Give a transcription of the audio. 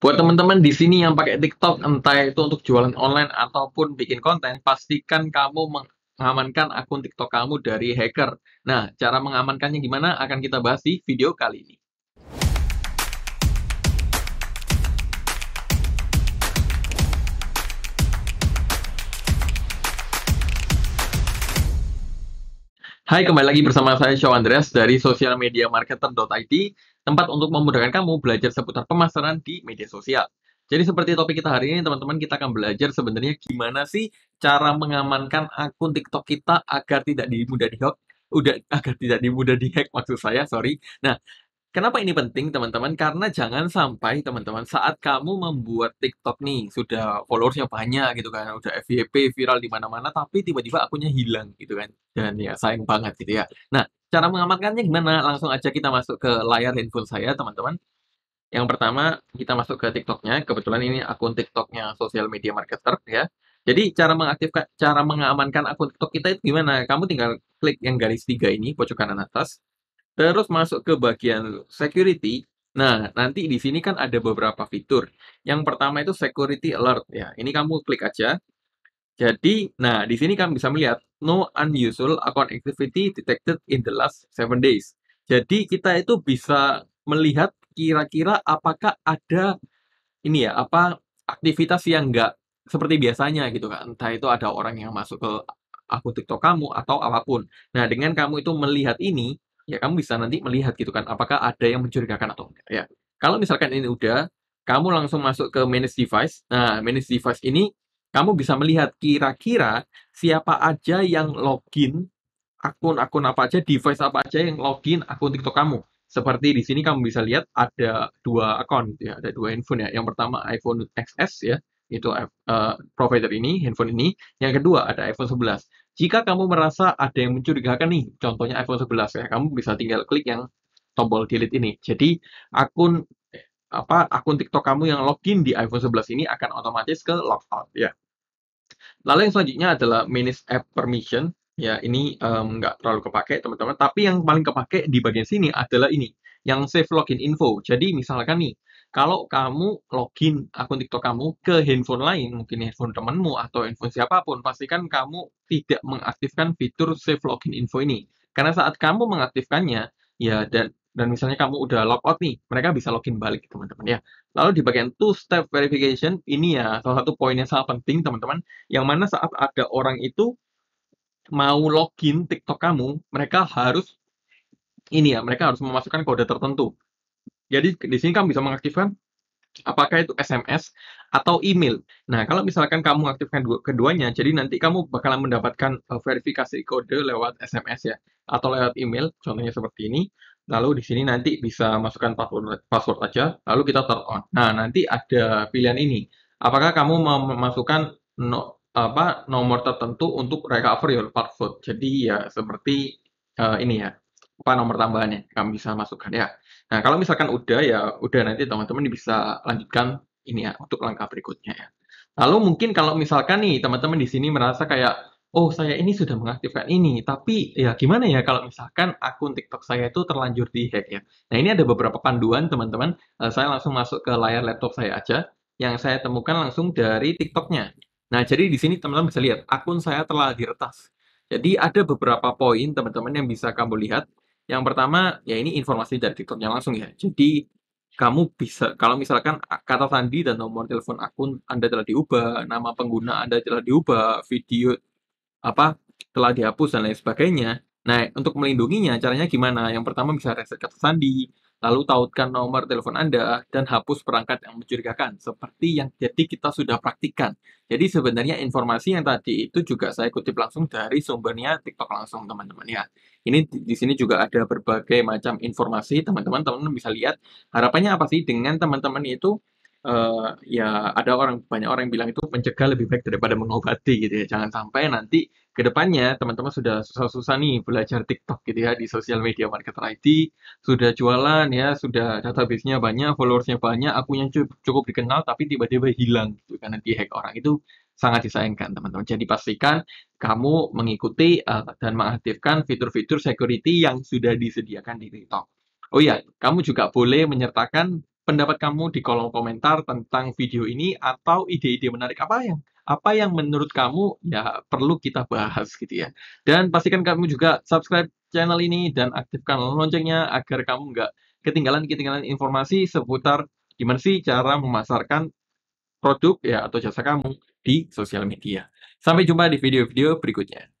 Buat teman-teman di sini yang pakai TikTok, entah itu untuk jualan online ataupun bikin konten, pastikan kamu mengamankan akun TikTok kamu dari hacker. Nah, cara mengamankannya gimana akan kita bahas di video kali ini. Hai, kembali lagi bersama saya Shaw Andreas dari socialmediamarketer.id, tempat untuk memudahkan kamu belajar seputar pemasaran di media sosial. Jadi seperti topik kita hari ini, teman-teman, kita akan belajar sebenarnya gimana sih cara mengamankan akun TikTok kita agar tidak dimudah dihack, udah agar tidak dimudah dihack maksud saya, sorry. Nah, Kenapa ini penting teman-teman? Karena jangan sampai teman-teman saat kamu membuat TikTok nih sudah followersnya banyak gitu kan, udah FYP viral di mana-mana, tapi tiba-tiba akunnya hilang gitu kan. Dan ya sayang banget gitu ya. Nah, cara mengamankannya gimana? Langsung aja kita masuk ke layar handphone saya teman-teman. Yang pertama kita masuk ke TikToknya. Kebetulan ini akun TikToknya Social Media Marketer ya. Jadi cara mengaktifkan, cara mengamankan akun TikTok kita itu gimana? Kamu tinggal klik yang garis tiga ini pojok kanan atas Terus masuk ke bagian security. Nah, nanti di sini kan ada beberapa fitur. Yang pertama itu security alert ya. Ini kamu klik aja. Jadi, nah di sini kamu bisa melihat no unusual account activity detected in the last 7 days. Jadi, kita itu bisa melihat kira-kira apakah ada ini ya, apa aktivitas yang enggak seperti biasanya gitu kan. Entah itu ada orang yang masuk ke akun TikTok kamu atau apapun. Nah, dengan kamu itu melihat ini, ya kamu bisa nanti melihat gitu kan apakah ada yang mencurigakan atau enggak ya kalau misalkan ini udah kamu langsung masuk ke manage device nah manage device ini kamu bisa melihat kira-kira siapa aja yang login akun-akun apa aja device apa aja yang login akun TikTok kamu seperti di sini kamu bisa lihat ada dua akun gitu ya ada dua handphone ya yang pertama iPhone XS ya itu uh, provider ini handphone ini yang kedua ada iPhone 11 jika kamu merasa ada yang mencurigakan nih, contohnya iPhone 11 ya, kamu bisa tinggal klik yang tombol delete ini. Jadi akun apa akun TikTok kamu yang login di iPhone 11 ini akan otomatis ke logout ya. Lalu yang selanjutnya adalah manage app permission ya ini nggak um, terlalu kepake teman-teman tapi yang paling kepake di bagian sini adalah ini yang save login info jadi misalkan nih kalau kamu login akun TikTok kamu ke handphone lain, mungkin handphone temanmu atau handphone siapapun, pastikan kamu tidak mengaktifkan fitur save login info ini. Karena saat kamu mengaktifkannya, ya dan dan misalnya kamu udah log out nih, mereka bisa login balik teman-teman ya. Lalu di bagian two step verification ini ya salah satu poin yang sangat penting teman-teman, yang mana saat ada orang itu mau login TikTok kamu, mereka harus ini ya, mereka harus memasukkan kode tertentu. Jadi di sini kamu bisa mengaktifkan apakah itu SMS atau email. Nah, kalau misalkan kamu aktifkan keduanya, jadi nanti kamu bakalan mendapatkan eh, verifikasi kode lewat SMS ya atau lewat email, contohnya seperti ini. Lalu di sini nanti bisa masukkan password password aja, lalu kita turn on. Nah, nanti ada pilihan ini. Apakah kamu mau memasukkan no, apa nomor tertentu untuk recover your password? Jadi ya seperti uh, ini ya. Apa nomor tambahannya? Kamu bisa masukkan ya. Nah, kalau misalkan udah ya udah nanti teman-teman bisa lanjutkan ini ya untuk langkah berikutnya ya. Lalu mungkin kalau misalkan nih teman-teman di sini merasa kayak oh saya ini sudah mengaktifkan ini, tapi ya gimana ya kalau misalkan akun TikTok saya itu terlanjur dihack ya. Nah ini ada beberapa panduan teman-teman, eh, saya langsung masuk ke layar laptop saya aja, yang saya temukan langsung dari TikToknya. Nah jadi di sini teman-teman bisa lihat akun saya telah diretas. Jadi ada beberapa poin teman-teman yang bisa kamu lihat. Yang pertama, ya ini informasi dari TikToknya langsung ya. Jadi kamu bisa kalau misalkan kata sandi dan nomor telepon akun Anda telah diubah, nama pengguna Anda telah diubah, video apa telah dihapus dan lain sebagainya. Nah, untuk melindunginya caranya gimana? Yang pertama bisa reset kata sandi, lalu tautkan nomor telepon Anda, dan hapus perangkat yang mencurigakan, seperti yang jadi kita sudah praktikkan. Jadi sebenarnya informasi yang tadi itu juga saya kutip langsung dari sumbernya TikTok langsung teman-teman ya. Ini di sini juga ada berbagai macam informasi teman-teman, teman-teman bisa lihat harapannya apa sih dengan teman-teman itu Uh, ya ada orang banyak orang yang bilang itu mencegah lebih baik daripada mengobati gitu ya jangan sampai nanti kedepannya teman-teman sudah susah-susah nih belajar TikTok gitu ya di sosial media marketer IT, sudah jualan ya, sudah database-nya banyak, followersnya banyak, akunya cukup, cukup dikenal tapi tiba-tiba hilang gitu karena dihack orang itu sangat disayangkan teman-teman. Jadi pastikan kamu mengikuti uh, dan mengaktifkan fitur-fitur security yang sudah disediakan di TikTok. Oh iya, kamu juga boleh menyertakan pendapat kamu di kolom komentar tentang video ini atau ide-ide menarik apa yang apa yang menurut kamu ya perlu kita bahas gitu ya. Dan pastikan kamu juga subscribe channel ini dan aktifkan loncengnya agar kamu nggak ketinggalan-ketinggalan informasi seputar gimana sih cara memasarkan produk ya atau jasa kamu di sosial media. Sampai jumpa di video-video berikutnya.